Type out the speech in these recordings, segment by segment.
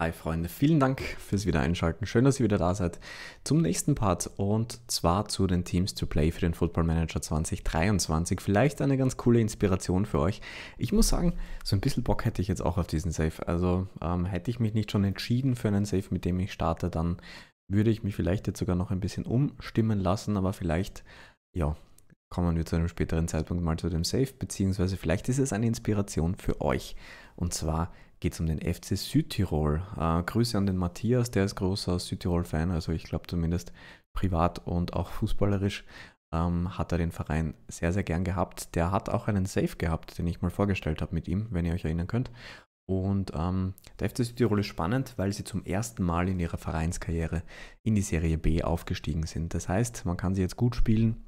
Hi Freunde, vielen Dank fürs Wiedereinschalten. Schön, dass ihr wieder da seid. Zum nächsten Part und zwar zu den Teams to Play für den Football Manager 2023. Vielleicht eine ganz coole Inspiration für euch. Ich muss sagen, so ein bisschen Bock hätte ich jetzt auch auf diesen Safe. Also ähm, hätte ich mich nicht schon entschieden für einen Safe, mit dem ich starte, dann würde ich mich vielleicht jetzt sogar noch ein bisschen umstimmen lassen, aber vielleicht, ja, kommen wir zu einem späteren Zeitpunkt mal zu dem Safe, beziehungsweise vielleicht ist es eine Inspiration für euch. Und zwar geht es um den FC Südtirol. Äh, Grüße an den Matthias, der ist großer Südtirol-Fan, also ich glaube zumindest privat und auch fußballerisch ähm, hat er den Verein sehr, sehr gern gehabt. Der hat auch einen Safe gehabt, den ich mal vorgestellt habe mit ihm, wenn ihr euch erinnern könnt. Und ähm, der FC Südtirol ist spannend, weil sie zum ersten Mal in ihrer Vereinskarriere in die Serie B aufgestiegen sind. Das heißt, man kann sie jetzt gut spielen,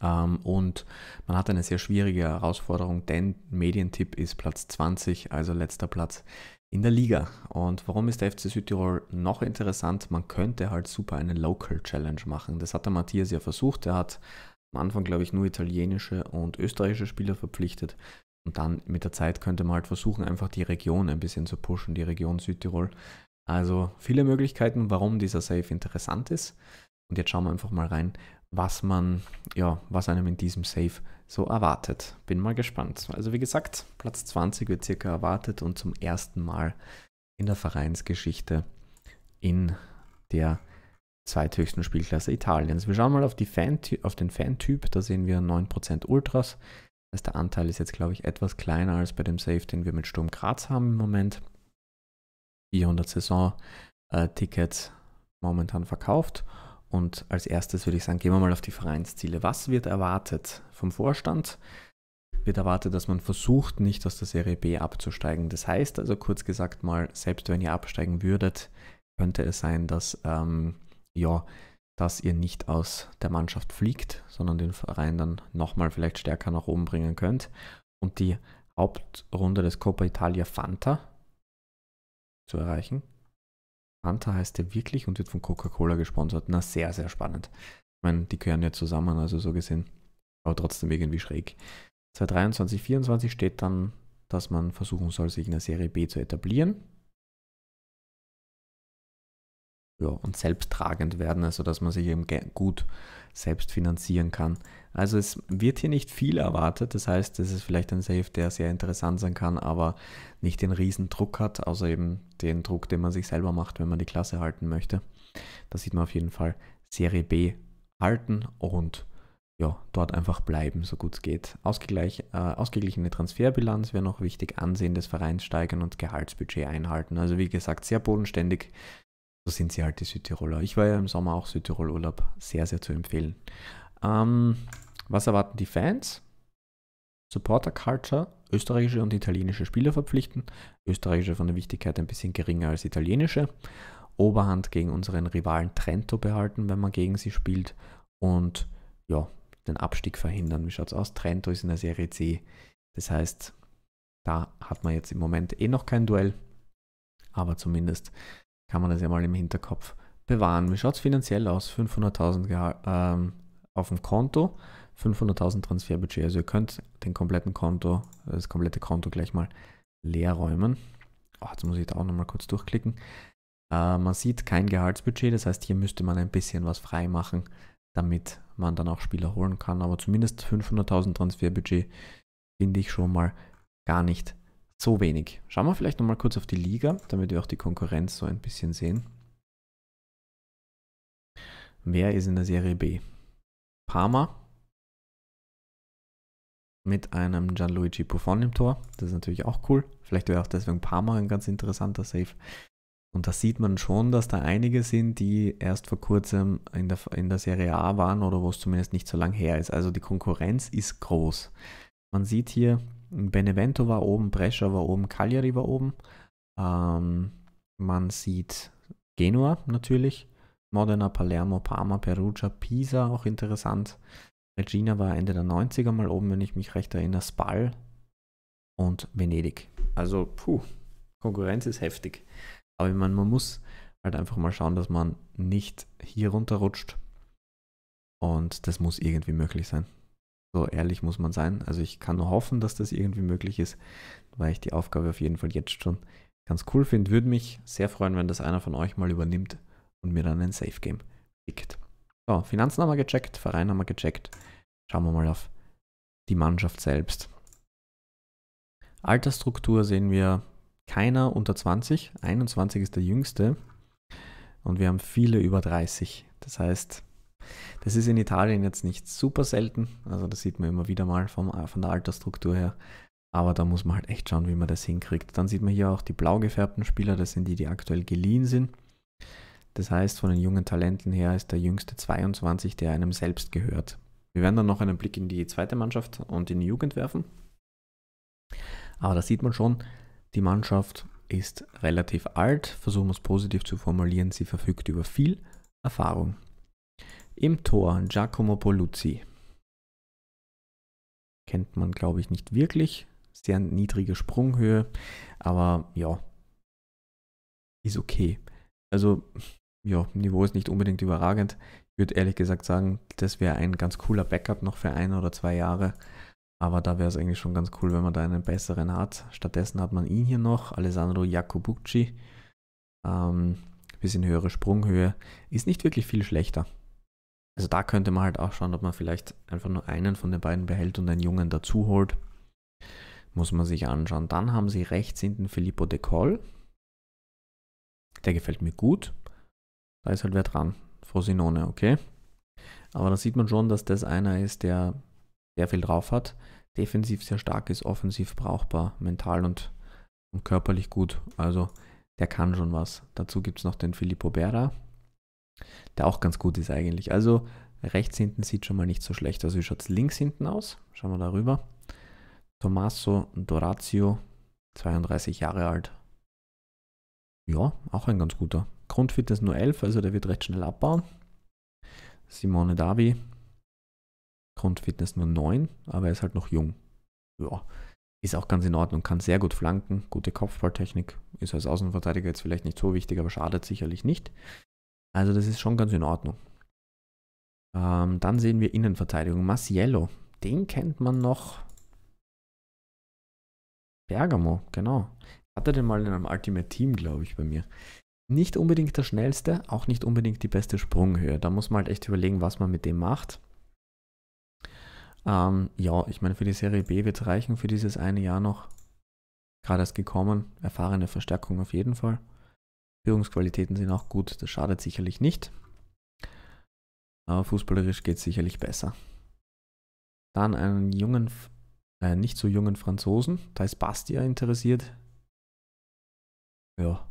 ähm, und man hat eine sehr schwierige Herausforderung, denn Medientipp ist Platz 20, also letzter Platz in der Liga. Und warum ist der FC Südtirol noch interessant? Man könnte halt super eine Local Challenge machen. Das hat der Matthias ja versucht. Er hat am Anfang, glaube ich, nur italienische und österreichische Spieler verpflichtet. Und dann mit der Zeit könnte man halt versuchen, einfach die Region ein bisschen zu pushen, die Region Südtirol. Also viele Möglichkeiten, warum dieser Safe interessant ist. Und jetzt schauen wir einfach mal rein, was man, ja, was einem in diesem Safe so erwartet. Bin mal gespannt. Also wie gesagt, Platz 20 wird circa erwartet und zum ersten Mal in der Vereinsgeschichte in der zweithöchsten Spielklasse Italiens. Wir schauen mal auf, die Fan auf den Fantyp, da sehen wir 9% Ultras. Das der Anteil ist jetzt, glaube ich, etwas kleiner als bei dem Safe, den wir mit Sturm Graz haben im Moment. 400 Saison-Tickets äh, momentan verkauft und als erstes würde ich sagen, gehen wir mal auf die Vereinsziele. Was wird erwartet vom Vorstand? Wird erwartet, dass man versucht, nicht aus der Serie B abzusteigen. Das heißt also kurz gesagt mal, selbst wenn ihr absteigen würdet, könnte es sein, dass, ähm, ja, dass ihr nicht aus der Mannschaft fliegt, sondern den Verein dann nochmal vielleicht stärker nach oben bringen könnt. Und die Hauptrunde des Coppa Italia Fanta zu erreichen. Fanta heißt der wirklich und wird von Coca-Cola gesponsert. Na, sehr, sehr spannend. Ich meine, die gehören ja zusammen, also so gesehen. Aber trotzdem irgendwie schräg. 2023, 2024 steht dann, dass man versuchen soll, sich in der Serie B zu etablieren ja, und selbsttragend werden, also dass man sich eben gut selbst finanzieren kann. Also es wird hier nicht viel erwartet, das heißt, es ist vielleicht ein Safe, der sehr interessant sein kann, aber nicht den riesen Druck hat, außer eben den Druck, den man sich selber macht, wenn man die Klasse halten möchte. Da sieht man auf jeden Fall Serie B halten und ja, dort einfach bleiben, so gut es geht. Ausgegleich, äh, ausgeglichene Transferbilanz wäre noch wichtig, Ansehen des Vereins steigern und Gehaltsbudget einhalten. Also wie gesagt, sehr bodenständig so sind sie halt die Südtiroler. Ich war ja im Sommer auch Südtirol-Urlaub. Sehr, sehr zu empfehlen. Ähm, was erwarten die Fans? Supporter Culture, österreichische und italienische Spieler verpflichten. Österreichische von der Wichtigkeit ein bisschen geringer als italienische. Oberhand gegen unseren Rivalen Trento behalten, wenn man gegen sie spielt. Und ja, den Abstieg verhindern. Wie schaut es aus? Trento ist in der Serie C. Das heißt, da hat man jetzt im Moment eh noch kein Duell. Aber zumindest kann man das ja mal im Hinterkopf bewahren. Wie schaut es finanziell aus? 500.000 ähm, auf dem Konto, 500.000 Transferbudget. Also ihr könnt den kompletten Konto, das komplette Konto gleich mal leer räumen. Oh, jetzt muss ich da auch nochmal kurz durchklicken. Äh, man sieht kein Gehaltsbudget, das heißt, hier müsste man ein bisschen was freimachen, damit man dann auch Spieler holen kann. Aber zumindest 500.000 Transferbudget finde ich schon mal gar nicht so wenig. Schauen wir vielleicht nochmal kurz auf die Liga, damit wir auch die Konkurrenz so ein bisschen sehen. Wer ist in der Serie B? Parma mit einem Gianluigi Buffon im Tor. Das ist natürlich auch cool. Vielleicht wäre auch deswegen Parma ein ganz interessanter Save. Und da sieht man schon, dass da einige sind, die erst vor kurzem in der, in der Serie A waren oder wo es zumindest nicht so lang her ist. Also die Konkurrenz ist groß. Man sieht hier, Benevento war oben, Brescia war oben, Cagliari war oben. Ähm, man sieht Genua natürlich, Modena, Palermo, Parma, Perugia, Pisa, auch interessant. Regina war Ende der 90er mal oben, wenn ich mich recht erinnere, Spal und Venedig. Also, puh, Konkurrenz ist heftig. Aber ich meine, man muss halt einfach mal schauen, dass man nicht hier runterrutscht. Und das muss irgendwie möglich sein. So ehrlich muss man sein. Also ich kann nur hoffen, dass das irgendwie möglich ist, weil ich die Aufgabe auf jeden Fall jetzt schon ganz cool finde. Würde mich sehr freuen, wenn das einer von euch mal übernimmt und mir dann ein Safe Game schickt. So, Finanzen haben wir gecheckt, Verein haben wir gecheckt. Schauen wir mal auf die Mannschaft selbst. Altersstruktur sehen wir keiner unter 20. 21 ist der jüngste. Und wir haben viele über 30. Das heißt, das ist in Italien jetzt nicht super selten, also das sieht man immer wieder mal vom, äh, von der Altersstruktur her. Aber da muss man halt echt schauen, wie man das hinkriegt. Dann sieht man hier auch die blau gefärbten Spieler, das sind die, die aktuell geliehen sind. Das heißt, von den jungen Talenten her ist der jüngste 22, der einem selbst gehört. Wir werden dann noch einen Blick in die zweite Mannschaft und in die Jugend werfen. Aber da sieht man schon, die Mannschaft ist relativ alt, versuchen wir es positiv zu formulieren, sie verfügt über viel Erfahrung. Im Tor Giacomo Poluzzi. Kennt man, glaube ich, nicht wirklich. Sehr niedrige Sprunghöhe, aber ja, ist okay. Also, ja, Niveau ist nicht unbedingt überragend. Ich würde ehrlich gesagt sagen, das wäre ein ganz cooler Backup noch für ein oder zwei Jahre. Aber da wäre es eigentlich schon ganz cool, wenn man da einen besseren hat. Stattdessen hat man ihn hier noch, Alessandro Jacobucci. Ähm, bisschen höhere Sprunghöhe. Ist nicht wirklich viel schlechter. Also da könnte man halt auch schauen, ob man vielleicht einfach nur einen von den beiden behält und einen Jungen dazu holt. Muss man sich anschauen. Dann haben sie rechts hinten Filippo De Col. Der gefällt mir gut. Da ist halt wer dran. Frosinone, okay. Aber da sieht man schon, dass das einer ist, der sehr viel drauf hat. Defensiv sehr stark ist, offensiv brauchbar, mental und, und körperlich gut. Also der kann schon was. Dazu gibt es noch den Filippo Berra, der auch ganz gut ist eigentlich. Also rechts hinten sieht schon mal nicht so schlecht aus. Wie schaut es links hinten aus? Schauen wir da rüber. Tommaso Dorazio, 32 Jahre alt. Ja, auch ein ganz guter. Grundfitness nur 11, also der wird recht schnell abbauen. Simone Davi, Grundfitness nur 9, aber er ist halt noch jung. Ja, ist auch ganz in Ordnung, kann sehr gut flanken, gute Kopfballtechnik, ist als Außenverteidiger jetzt vielleicht nicht so wichtig, aber schadet sicherlich nicht. Also das ist schon ganz in Ordnung. Ähm, dann sehen wir Innenverteidigung. Massiello, den kennt man noch. Bergamo, genau. Hatte den mal in einem Ultimate Team, glaube ich, bei mir. Nicht unbedingt der schnellste, auch nicht unbedingt die beste Sprunghöhe. Da muss man halt echt überlegen, was man mit dem macht. Ähm, ja, ich meine, für die Serie B wird es reichen, für dieses eine Jahr noch. Gerade erst gekommen, erfahrene Verstärkung auf jeden Fall. Führungsqualitäten sind auch gut, das schadet sicherlich nicht. Aber fußballerisch geht es sicherlich besser. Dann einen jungen, äh, nicht so jungen Franzosen, da ist Bastia interessiert. Ja.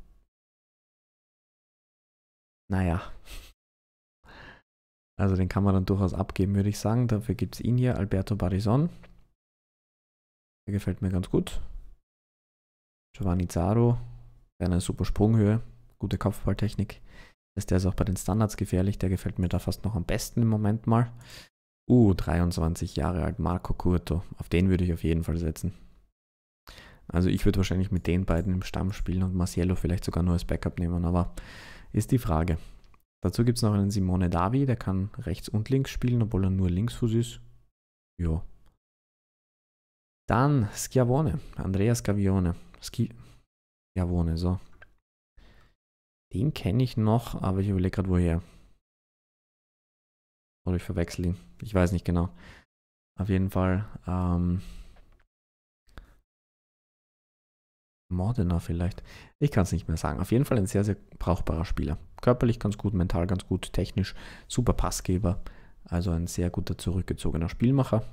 Naja. Also den kann man dann durchaus abgeben, würde ich sagen. Dafür gibt es ihn hier, Alberto Barison. Der gefällt mir ganz gut. Giovanni Zaro, eine super Sprunghöhe gute Kopfballtechnik. Ist der ist auch bei den Standards gefährlich, der gefällt mir da fast noch am besten im Moment mal. Uh, 23 Jahre alt Marco Curto, auf den würde ich auf jeden Fall setzen. Also ich würde wahrscheinlich mit den beiden im Stamm spielen und Marciello vielleicht sogar nur als Backup nehmen, aber ist die Frage. Dazu gibt es noch einen Simone Davi, der kann rechts und links spielen, obwohl er nur Linksfuß ist. Jo. Dann Schiavone, Andrea Schiavone. Schiavone, so. Den kenne ich noch, aber ich überlege gerade, woher. Oder ich verwechsel ihn. Ich weiß nicht genau. Auf jeden Fall. Ähm, Modena vielleicht. Ich kann es nicht mehr sagen. Auf jeden Fall ein sehr, sehr brauchbarer Spieler. Körperlich ganz gut, mental ganz gut, technisch super Passgeber. Also ein sehr guter zurückgezogener Spielmacher.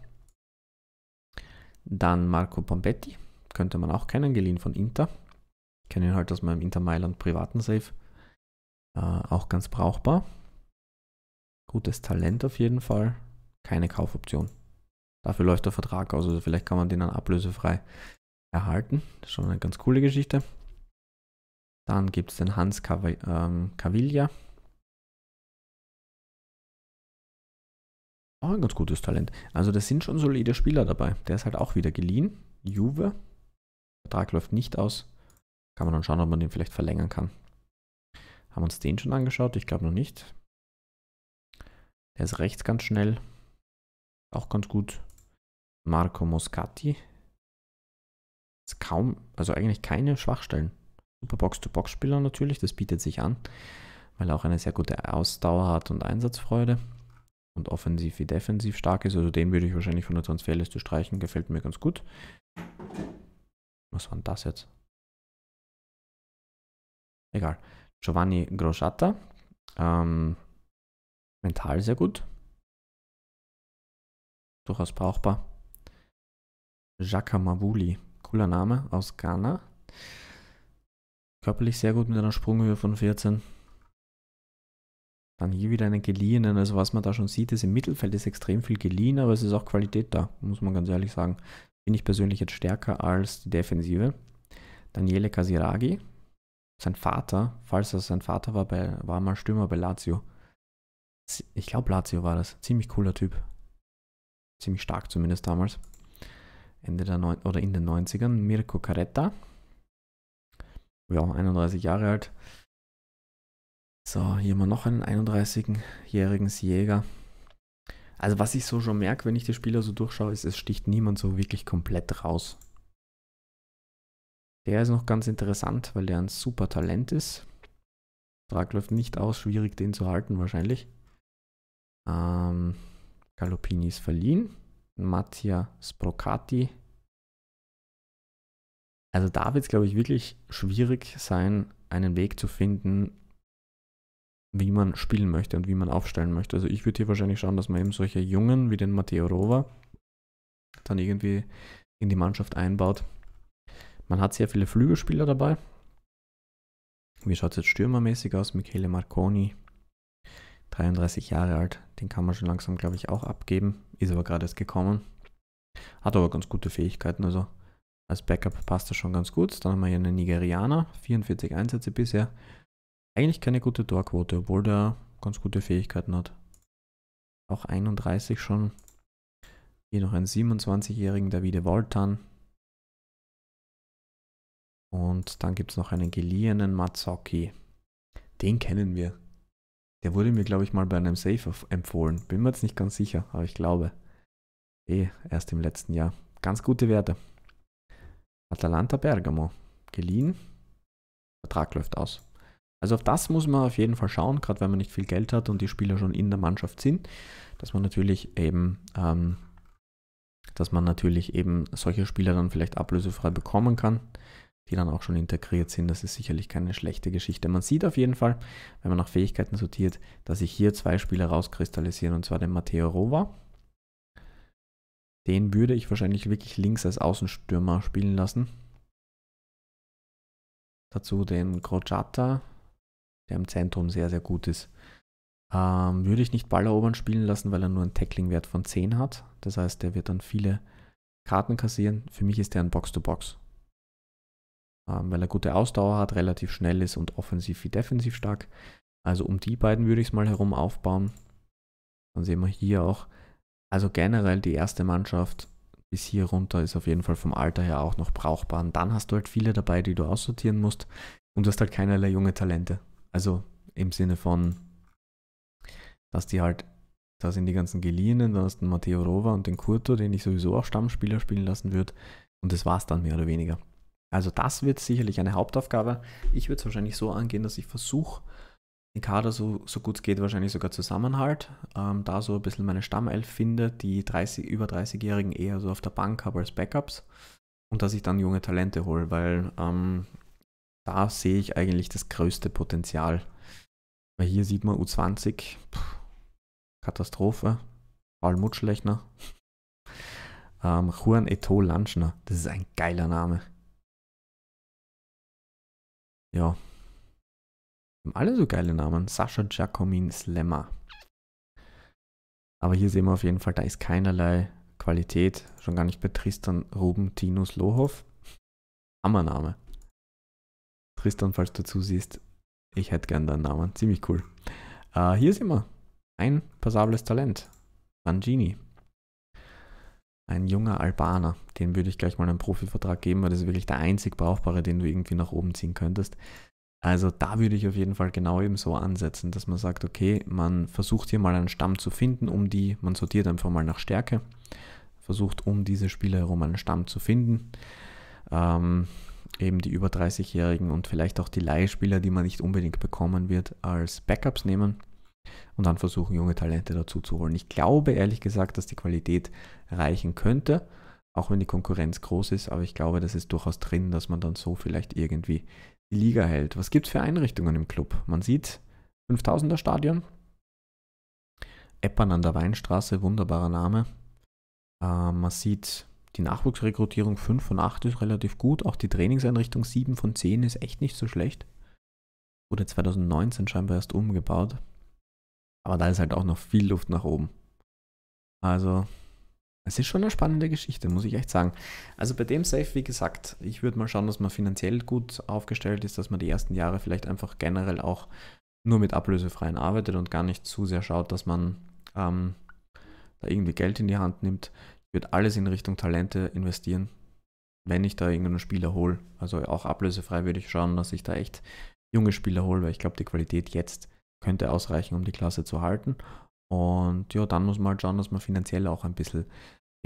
Dann Marco Bombetti. Könnte man auch kennen, geliehen von Inter. Ich kenne ihn halt aus meinem Inter Mailand privaten Safe. Äh, auch ganz brauchbar. Gutes Talent auf jeden Fall. Keine Kaufoption. Dafür läuft der Vertrag aus, also vielleicht kann man den dann ablösefrei erhalten. Das ist schon eine ganz coole Geschichte. Dann gibt es den Hans Kav ähm, Auch ein ganz gutes Talent. Also das sind schon solide Spieler dabei. Der ist halt auch wieder geliehen. Juve. Vertrag läuft nicht aus. Kann man dann schauen, ob man den vielleicht verlängern kann. Haben wir uns den schon angeschaut? Ich glaube noch nicht. Der ist rechts ganz schnell. Auch ganz gut. Marco Moscati. Ist kaum, also eigentlich keine Schwachstellen. Super Box-to-Box-Spieler natürlich, das bietet sich an, weil er auch eine sehr gute Ausdauer hat und Einsatzfreude und offensiv wie defensiv stark ist. Also den würde ich wahrscheinlich von der Transferliste streichen, gefällt mir ganz gut. Was war denn das jetzt? Egal. Giovanni Grosciata. Ähm, mental sehr gut. Durchaus brauchbar. Jaka Mavuli, cooler Name aus Ghana. Körperlich sehr gut mit einer Sprunghöhe von 14. Dann hier wieder einen geliehenen. Also was man da schon sieht, ist im Mittelfeld ist extrem viel geliehen, aber es ist auch Qualität da, muss man ganz ehrlich sagen. Bin ich persönlich jetzt stärker als die Defensive. Daniele Casiraghi, sein Vater, falls er sein Vater war, bei, war mal Stürmer bei Lazio. Ich glaube, Lazio war das. Ziemlich cooler Typ. Ziemlich stark zumindest damals. Ende der neun oder in den 90ern. Mirko Caretta. Ja, 31 Jahre alt. So, hier haben wir noch einen 31-jährigen Jäger. Also was ich so schon merke, wenn ich die Spieler so durchschaue, ist, es sticht niemand so wirklich komplett raus. Der ist noch ganz interessant, weil der ein super Talent ist. Vertrag läuft nicht aus, schwierig den zu halten wahrscheinlich. Ähm, Galopini ist verliehen. Mattia Sprocati. Also da wird es, glaube ich, wirklich schwierig sein, einen Weg zu finden, wie man spielen möchte und wie man aufstellen möchte. Also ich würde hier wahrscheinlich schauen, dass man eben solche Jungen wie den Matteo Rova dann irgendwie in die Mannschaft einbaut. Man hat sehr viele Flügelspieler dabei. Wie schaut es jetzt stürmermäßig aus? Michele Marconi, 33 Jahre alt. Den kann man schon langsam, glaube ich, auch abgeben. Ist aber gerade erst gekommen. Hat aber ganz gute Fähigkeiten. Also als Backup passt das schon ganz gut. Dann haben wir hier einen Nigerianer, 44 Einsätze bisher. Eigentlich keine gute Torquote, obwohl der ganz gute Fähigkeiten hat. Auch 31 schon. Hier noch einen 27-jährigen Davide Voltan, und dann gibt es noch einen geliehenen Matsaki. Den kennen wir. Der wurde mir, glaube ich, mal bei einem Safe empfohlen. Bin mir jetzt nicht ganz sicher, aber ich glaube. Eh, erst im letzten Jahr. Ganz gute Werte. Atalanta Bergamo. Geliehen. Vertrag läuft aus. Also auf das muss man auf jeden Fall schauen, gerade wenn man nicht viel Geld hat und die Spieler schon in der Mannschaft sind, dass man natürlich eben, ähm, dass man natürlich eben solche Spieler dann vielleicht ablösefrei bekommen kann die dann auch schon integriert sind. Das ist sicherlich keine schlechte Geschichte. Man sieht auf jeden Fall, wenn man nach Fähigkeiten sortiert, dass sich hier zwei Spieler rauskristallisieren, und zwar den Matteo Rova. Den würde ich wahrscheinlich wirklich links als Außenstürmer spielen lassen. Dazu den Crociata, der im Zentrum sehr, sehr gut ist. Ähm, würde ich nicht Ballerobern spielen lassen, weil er nur einen Tackling-Wert von 10 hat. Das heißt, der wird dann viele Karten kassieren. Für mich ist der ein Box-to-Box. box to box box ähm, weil er gute Ausdauer hat, relativ schnell ist und offensiv wie defensiv stark. Also um die beiden würde ich es mal herum aufbauen. Dann sehen wir hier auch, also generell die erste Mannschaft bis hier runter ist auf jeden Fall vom Alter her auch noch brauchbar. Und dann hast du halt viele dabei, die du aussortieren musst und du hast halt keinerlei junge Talente. Also im Sinne von, dass die halt, da sind die ganzen Geliehenen, da hast du den Matteo Rova und den Kurto, den ich sowieso auch Stammspieler spielen lassen würde. Und das war es dann mehr oder weniger. Also das wird sicherlich eine Hauptaufgabe. Ich würde es wahrscheinlich so angehen, dass ich versuche, den Kader so, so gut es geht, wahrscheinlich sogar Zusammenhalt. Ähm, da so ein bisschen meine Stammelf finde, die 30, über 30-Jährigen eher so auf der Bank habe als Backups. Und dass ich dann junge Talente hole, weil ähm, da sehe ich eigentlich das größte Potenzial. Weil hier sieht man U20, pff, Katastrophe. Paul Mutschlechner. Ähm, Juan Eto Lanschner, das ist ein geiler Name. Ja. Haben alle so geile Namen. Sascha Giacomin Slammer. Aber hier sehen wir auf jeden Fall, da ist keinerlei Qualität. Schon gar nicht bei Tristan Ruben Tinus Lohoff. Hammername. Tristan, falls du zusiehst, ich hätte gern deinen Namen. Ziemlich cool. Uh, hier sind wir. Ein passables Talent. Mangini ein junger Albaner. Den würde ich gleich mal einen Profivertrag geben, weil das ist wirklich der einzig brauchbare, den du irgendwie nach oben ziehen könntest. Also da würde ich auf jeden Fall genau eben so ansetzen, dass man sagt, okay, man versucht hier mal einen Stamm zu finden, um die, man sortiert einfach mal nach Stärke, versucht um diese Spieler herum einen Stamm zu finden. Ähm, eben die über 30-Jährigen und vielleicht auch die Leihspieler, die man nicht unbedingt bekommen wird, als Backups nehmen und dann versuchen, junge Talente dazu zu holen. Ich glaube ehrlich gesagt, dass die Qualität reichen könnte, auch wenn die Konkurrenz groß ist, aber ich glaube, das ist durchaus drin, dass man dann so vielleicht irgendwie die Liga hält. Was gibt es für Einrichtungen im Club? Man sieht 5000er Stadion, Eppern an der Weinstraße, wunderbarer Name. Äh, man sieht die Nachwuchsrekrutierung 5 von 8 ist relativ gut. Auch die Trainingseinrichtung 7 von 10 ist echt nicht so schlecht. Wurde 2019 scheinbar erst umgebaut. Aber da ist halt auch noch viel Luft nach oben. Also, es ist schon eine spannende Geschichte, muss ich echt sagen. Also bei dem Safe, wie gesagt, ich würde mal schauen, dass man finanziell gut aufgestellt ist, dass man die ersten Jahre vielleicht einfach generell auch nur mit Ablösefreien arbeitet und gar nicht zu sehr schaut, dass man ähm, da irgendwie Geld in die Hand nimmt. Ich würde alles in Richtung Talente investieren, wenn ich da irgendeinen Spieler hole. Also auch ablösefrei würde ich schauen, dass ich da echt junge Spieler hole, weil ich glaube, die Qualität jetzt könnte ausreichen, um die Klasse zu halten. Und ja, dann muss man halt schauen, dass man finanziell auch ein bisschen,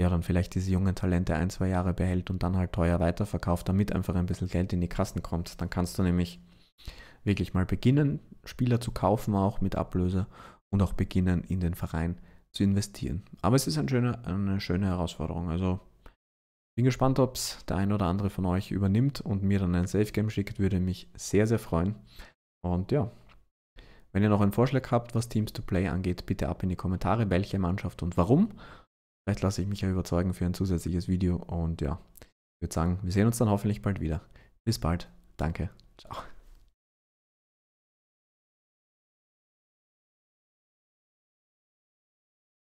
ja, dann vielleicht diese jungen Talente ein, zwei Jahre behält und dann halt teuer weiterverkauft, damit einfach ein bisschen Geld in die Kassen kommt. Dann kannst du nämlich wirklich mal beginnen, Spieler zu kaufen, auch mit Ablöse und auch beginnen, in den Verein zu investieren. Aber es ist ein schöner, eine schöne Herausforderung. Also bin gespannt, ob es der ein oder andere von euch übernimmt und mir dann ein Safe Game schickt. Würde mich sehr, sehr freuen. Und ja, wenn ihr noch einen Vorschlag habt, was Teams to Play angeht, bitte ab in die Kommentare, welche Mannschaft und warum. Vielleicht lasse ich mich ja überzeugen für ein zusätzliches Video und ja, ich würde sagen, wir sehen uns dann hoffentlich bald wieder. Bis bald, danke, ciao.